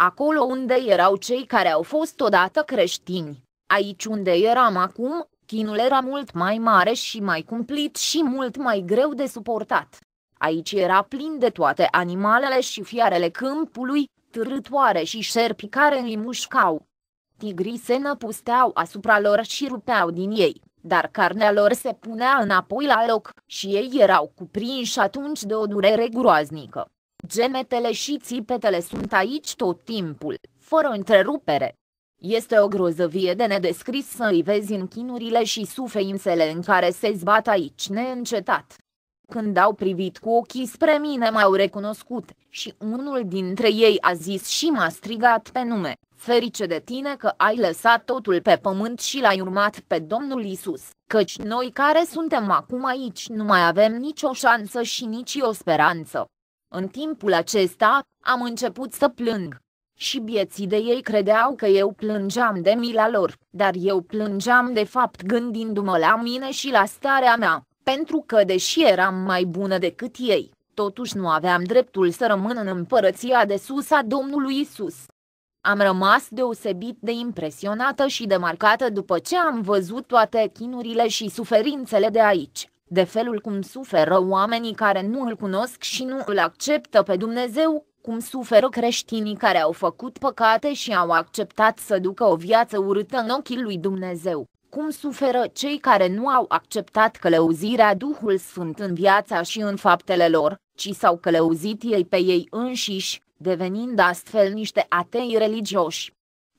acolo unde erau cei care au fost odată creștini. Aici unde eram acum, chinul era mult mai mare și mai cumplit și mult mai greu de suportat. Aici era plin de toate animalele și fiarele câmpului, târătoare și șerpi care îi mușcau. Tigrii se năpusteau asupra lor și rupeau din ei, dar carnea lor se punea înapoi la loc și ei erau cuprinși atunci de o durere groaznică. Gemetele și țipetele sunt aici tot timpul, fără întrerupere. Este o grozăvie de nedescris să îi vezi în chinurile și suferințele în care se zbat aici neîncetat. Când au privit cu ochii spre mine m-au recunoscut și unul dintre ei a zis și m-a strigat pe nume, ferice de tine că ai lăsat totul pe pământ și l-ai urmat pe Domnul Isus, căci noi care suntem acum aici nu mai avem nicio șansă și nici o speranță. În timpul acesta, am început să plâng. Și bieții de ei credeau că eu plângeam de mila lor, dar eu plângeam de fapt gândindu-mă la mine și la starea mea, pentru că deși eram mai bună decât ei, totuși nu aveam dreptul să rămân în împărăția de sus a Domnului Isus. Am rămas deosebit de impresionată și demarcată după ce am văzut toate chinurile și suferințele de aici, de felul cum suferă oamenii care nu îl cunosc și nu îl acceptă pe Dumnezeu, cum suferă creștinii care au făcut păcate și au acceptat să ducă o viață urâtă în ochii lui Dumnezeu, cum suferă cei care nu au acceptat călăuzirea Duhul Sfânt în viața și în faptele lor, ci s-au călăuzit ei pe ei înșiși, devenind astfel niște atei religioși.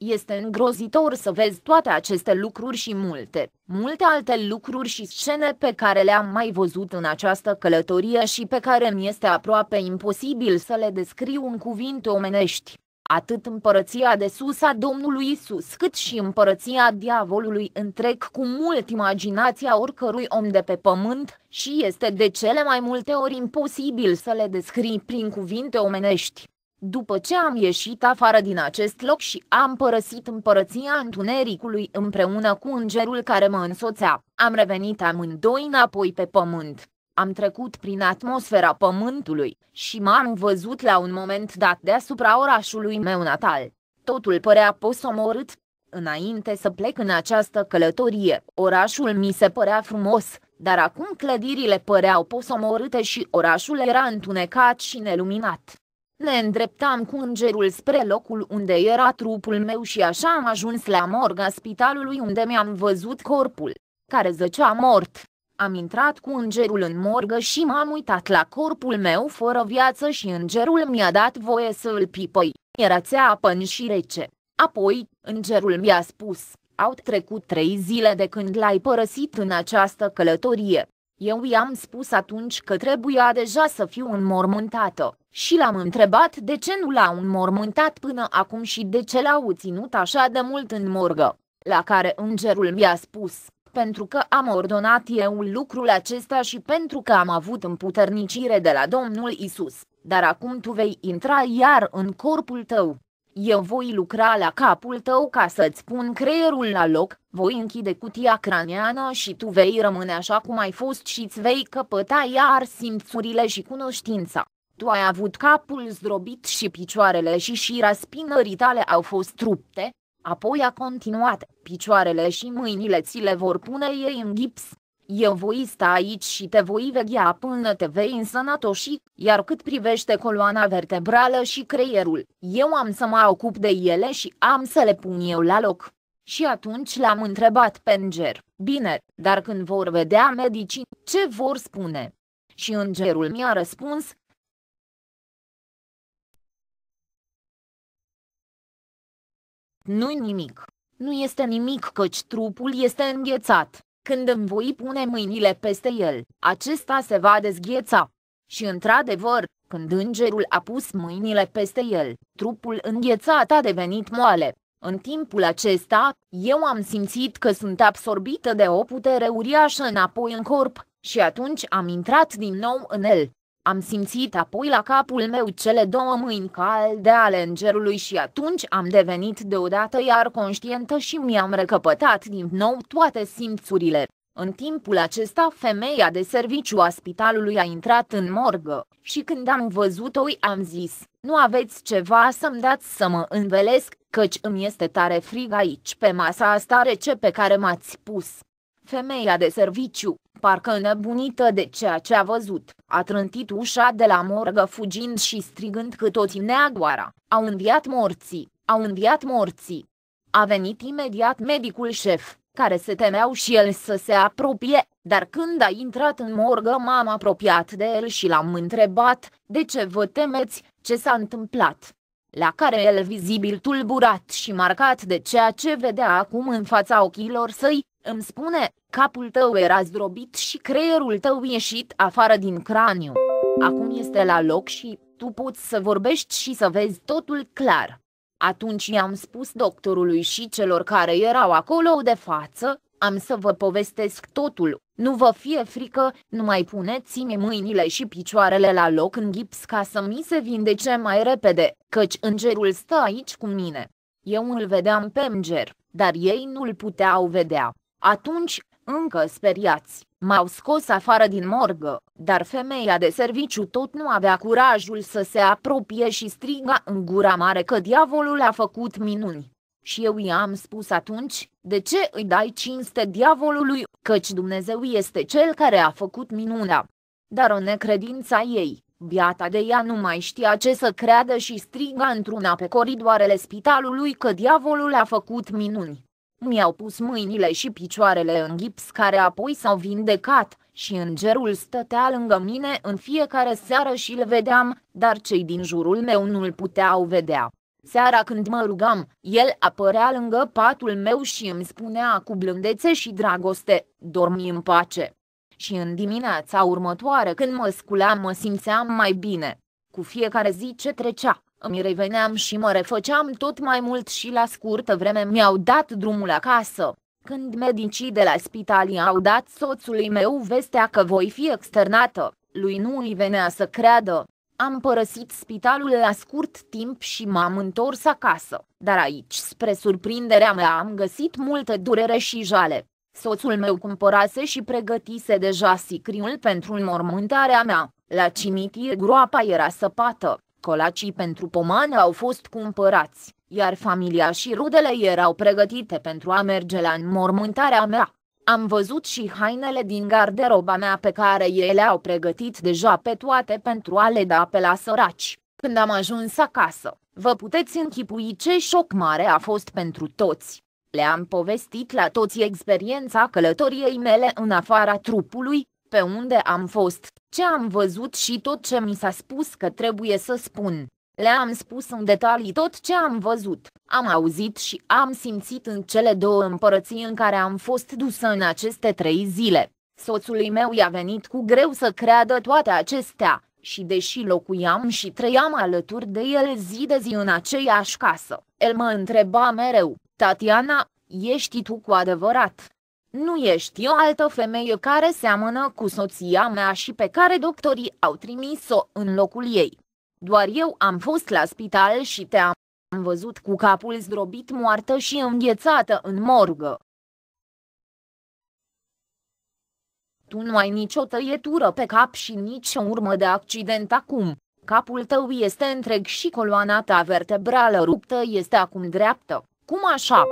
Este îngrozitor să vezi toate aceste lucruri și multe, multe alte lucruri și scene pe care le-am mai văzut în această călătorie și pe care mi este aproape imposibil să le descriu în cuvinte omenești atât împărăția de sus a Domnului Isus, cât și împărăția diavolului întrec cu mult imaginația oricărui om de pe pământ, și este de cele mai multe ori imposibil să le descrii prin cuvinte omenești. După ce am ieșit afară din acest loc și am părăsit împărăția întunericului împreună cu îngerul care mă însoțea, am revenit amândoi înapoi pe pământ. Am trecut prin atmosfera pământului și m-am văzut la un moment dat deasupra orașului meu natal. Totul părea posomorât. Înainte să plec în această călătorie, orașul mi se părea frumos, dar acum clădirile păreau posomorâte și orașul era întunecat și neluminat. Le îndreptam cu îngerul spre locul unde era trupul meu și așa am ajuns la morga spitalului unde mi-am văzut corpul, care zăcea mort. Am intrat cu îngerul în morgă și m-am uitat la corpul meu fără viață și îngerul mi-a dat voie să îl pipăi. Era țeapăn și rece. Apoi, îngerul mi-a spus, au trecut trei zile de când l-ai părăsit în această călătorie. Eu i-am spus atunci că trebuia deja să fiu înmormântată, și l-am întrebat de ce nu l-au înmormântat până acum și de ce l-au ținut așa de mult în morgă, la care îngerul mi-a spus, pentru că am ordonat eu lucrul acesta și pentru că am avut împuternicire de la Domnul Isus, dar acum tu vei intra iar în corpul tău. Eu voi lucra la capul tău ca să-ți pun creierul la loc, voi închide cutia craniană și tu vei rămâne așa cum ai fost și îți vei căpăta iar simțurile și cunoștința. Tu ai avut capul zdrobit și picioarele și șira spinării tale au fost rupte, apoi a continuat, picioarele și mâinile ți le vor pune ei în gips, eu voi sta aici și te voi veghea până te vei însănătoși, iar cât privește coloana vertebrală și creierul, eu am să mă ocup de ele și am să le pun eu la loc. Și atunci l-am întrebat pe înger, bine, dar când vor vedea medicii, ce vor spune? Și îngerul mi-a răspuns, Nu-i nimic. Nu este nimic căci trupul este înghețat. Când îmi voi pune mâinile peste el, acesta se va dezgheța. Și într-adevăr, când îngerul a pus mâinile peste el, trupul înghețat a devenit moale. În timpul acesta, eu am simțit că sunt absorbită de o putere uriașă înapoi în corp, și atunci am intrat din nou în el. Am simțit apoi la capul meu cele două mâini calde ale îngerului și atunci am devenit deodată iar conștientă și mi-am recăpătat din nou toate simțurile. În timpul acesta femeia de serviciu a spitalului a intrat în morgă și când am văzut-o am zis, nu aveți ceva să-mi dați să mă învelesc, căci îmi este tare frig aici pe masa asta rece pe care m-ați pus. Femeia de serviciu, parcă înăbunită de ceea ce a văzut, a trântit ușa de la morgă fugind și strigând că toți neagoara, au înviat morții, au înviat morții. A venit imediat medicul șef, care se temeau și el să se apropie, dar când a intrat în morgă m-am apropiat de el și l-am întrebat, de ce vă temeți, ce s-a întâmplat? La care el vizibil tulburat și marcat de ceea ce vedea acum în fața ochilor săi, îmi spune, capul tău era zdrobit și creierul tău ieșit afară din craniu. Acum este la loc și tu poți să vorbești și să vezi totul clar. Atunci i-am spus doctorului și celor care erau acolo de față, am să vă povestesc totul, nu vă fie frică, nu mai puneți-mi mâinile și picioarele la loc în gips ca să mi se vindece mai repede, căci îngerul stă aici cu mine. Eu îl vedeam pe înger, dar ei nu-l puteau vedea. Atunci, încă speriați, m-au scos afară din morgă, dar femeia de serviciu tot nu avea curajul să se apropie și striga în gura mare că diavolul a făcut minuni. Și eu i-am spus atunci, de ce îi dai cinste diavolului, căci Dumnezeu este cel care a făcut minunea. Dar o necredința ei, biata de ea nu mai știa ce să creadă și striga într-una pe coridoarele spitalului că diavolul a făcut minuni. Mi-au pus mâinile și picioarele în gips care apoi s-au vindecat, și îngerul stătea lângă mine în fiecare seară și îl vedeam, dar cei din jurul meu nu-l puteau vedea. Seara când mă rugam, el apărea lângă patul meu și îmi spunea cu blândețe și dragoste, dormi în pace. Și în dimineața următoare când mă sculam mă simțeam mai bine. Cu fiecare zi ce trecea, îmi reveneam și mă refăceam tot mai mult și la scurtă vreme mi-au dat drumul acasă. Când medicii de la spital i-au dat soțului meu vestea că voi fi externată, lui nu îi venea să creadă. Am părăsit spitalul la scurt timp și m-am întors acasă, dar aici, spre surprinderea mea, am găsit multă durere și jale. Soțul meu cumpărase și pregătise deja sicriul pentru înmormântarea mea. La cimitir groapa era săpată, Colacii pentru pomană au fost cumpărați, iar familia și rudele erau pregătite pentru a merge la înmormântarea mea. Am văzut și hainele din garderoba mea pe care ele au pregătit deja pe toate pentru a le da pe la săraci. Când am ajuns acasă, vă puteți închipui ce șoc mare a fost pentru toți. Le-am povestit la toți experiența călătoriei mele în afara trupului, pe unde am fost ce am văzut și tot ce mi s-a spus că trebuie să spun. Le-am spus în detalii tot ce am văzut, am auzit și am simțit în cele două împărății în care am fost dusă în aceste trei zile. Soțului meu i-a venit cu greu să creadă toate acestea, și deși locuiam și trăiam alături de el zi de zi în aceeași casă, el mă întreba mereu, Tatiana, ești tu cu adevărat nu ești o altă femeie care seamănă cu soția mea și pe care doctorii au trimis-o în locul ei. Doar eu am fost la spital și te-am văzut cu capul zdrobit moartă și înghețată în morgă. Tu nu ai nicio tăietură pe cap și nici o urmă de accident acum. Capul tău este întreg și coloana ta vertebrală ruptă este acum dreaptă. Cum așa?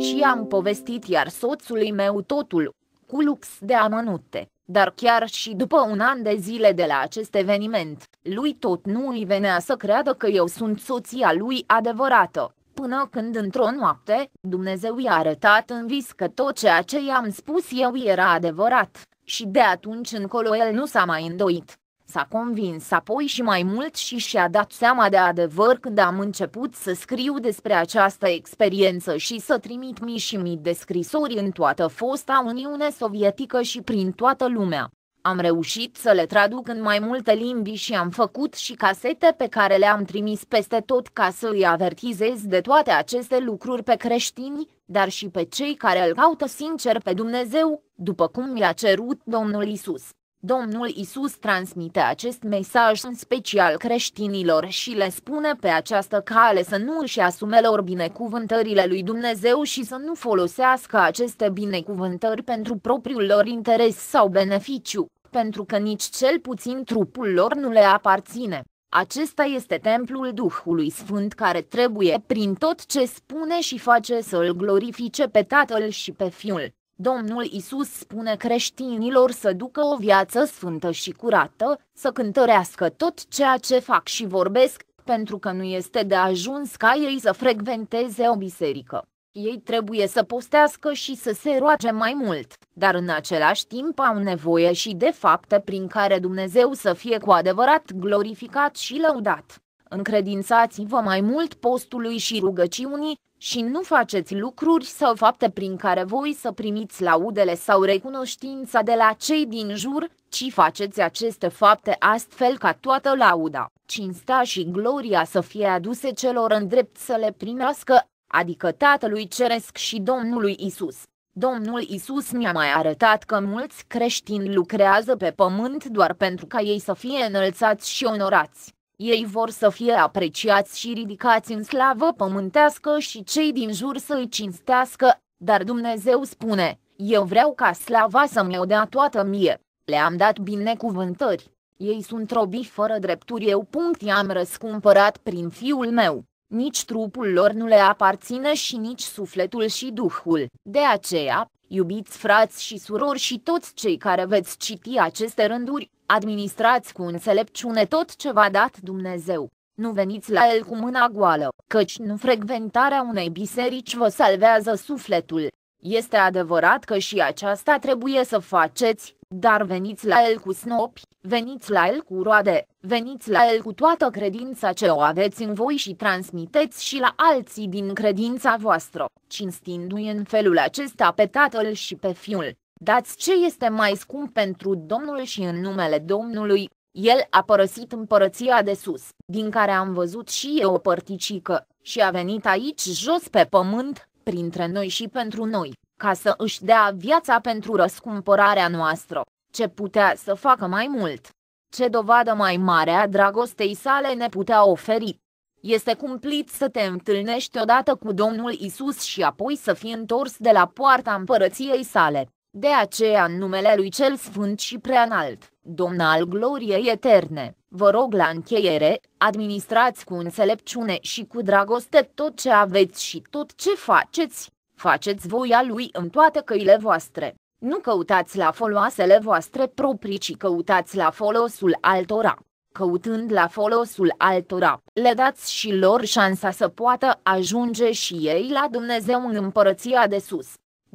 Și am povestit iar soțului meu totul, cu lux de amănunte. Dar chiar și după un an de zile de la acest eveniment, lui tot nu îi venea să creadă că eu sunt soția lui adevărată, până când într-o noapte, Dumnezeu i-a arătat în vis că tot ceea ce i-am spus eu era adevărat, și de atunci încolo el nu s-a mai îndoit s-a convins apoi și mai mult și și-a dat seama de adevăr când am început să scriu despre această experiență și să trimit mii și mii de scrisori în toată fosta Uniune Sovietică și prin toată lumea. Am reușit să le traduc în mai multe limbi și am făcut și casete pe care le-am trimis peste tot ca să îi avertizez de toate aceste lucruri pe creștini, dar și pe cei care îl caută sincer pe Dumnezeu, după cum i-a cerut Domnul Isus. Domnul Isus transmite acest mesaj în special creștinilor și le spune pe această cale să nu își asume lor binecuvântările lui Dumnezeu și să nu folosească aceste binecuvântări pentru propriul lor interes sau beneficiu, pentru că nici cel puțin trupul lor nu le aparține. Acesta este templul Duhului Sfânt care trebuie prin tot ce spune și face să îl glorifice pe Tatăl și pe Fiul. Domnul Isus spune creștinilor să ducă o viață sfântă și curată, să cântărească tot ceea ce fac și vorbesc, pentru că nu este de ajuns ca ei să frecventeze o biserică. Ei trebuie să postească și să se roage mai mult, dar în același timp au nevoie și de fapte prin care Dumnezeu să fie cu adevărat glorificat și lăudat. Încredințați-vă mai mult postului și rugăciunii, și nu faceți lucruri sau fapte prin care voi să primiți laudele sau recunoștința de la cei din jur, ci faceți aceste fapte astfel ca toată lauda, cinsta și gloria să fie aduse celor îndrept să le primească, adică Tatălui Ceresc și Domnului Isus. Domnul Isus mi-a mai arătat că mulți creștini lucrează pe pământ doar pentru ca ei să fie înălțați și onorați ei vor să fie apreciați și ridicați în slavă pământească și cei din jur să îi cinstească, dar Dumnezeu spune, eu vreau ca slava să-mi o dea toată mie. Le-am dat binecuvântări. Ei sunt robi fără drepturi eu. I-am răscumpărat prin fiul meu. Nici trupul lor nu le aparține și nici sufletul și duhul. De aceea, iubiți frați și surori și toți cei care veți citi aceste rânduri, Administrați cu înțelepciune tot ce v-a dat Dumnezeu. Nu veniți la el cu mâna goală, căci nu frecventarea unei biserici vă salvează sufletul. Este adevărat că și aceasta trebuie să faceți, dar veniți la el cu snopi, veniți la el cu roade, veniți la el cu toată credința ce o aveți în voi și transmiteți și la alții din credința voastră, cinstindu-i în felul acesta pe tatăl și pe fiul. Dați ce este mai scump pentru Domnul și în numele Domnului, el a părăsit împărăția de sus, din care am văzut și eu o părticică, și a venit aici jos pe pământ, printre noi și pentru noi, ca să își dea viața pentru răscumpărarea noastră. Ce putea să facă mai mult? Ce dovadă mai mare a dragostei sale ne putea oferi? Este cumplit să te întâlnești odată cu Domnul Isus și apoi să fii întors de la poarta împărăției sale, de aceea în numele lui cel sfânt și preanalt, Domn al gloriei eterne, vă rog la încheiere, administrați cu înțelepciune și cu dragoste tot ce aveți și tot ce faceți, faceți voia lui în toate căile voastre. Nu căutați la foloasele voastre proprii, ci căutați la folosul altora. Căutând la folosul altora, le dați și lor șansa să poată ajunge și ei la Dumnezeu în împărăția de sus.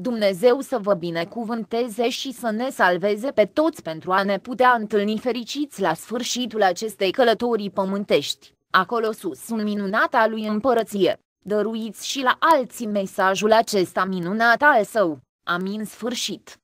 Dumnezeu să vă binecuvânteze și să ne salveze pe toți pentru a ne putea întâlni fericiți la sfârșitul acestei călătorii pământești, acolo sus un minunat al lui împărăție. Dăruiți și la alții mesajul acesta minunat al său. Amin sfârșit.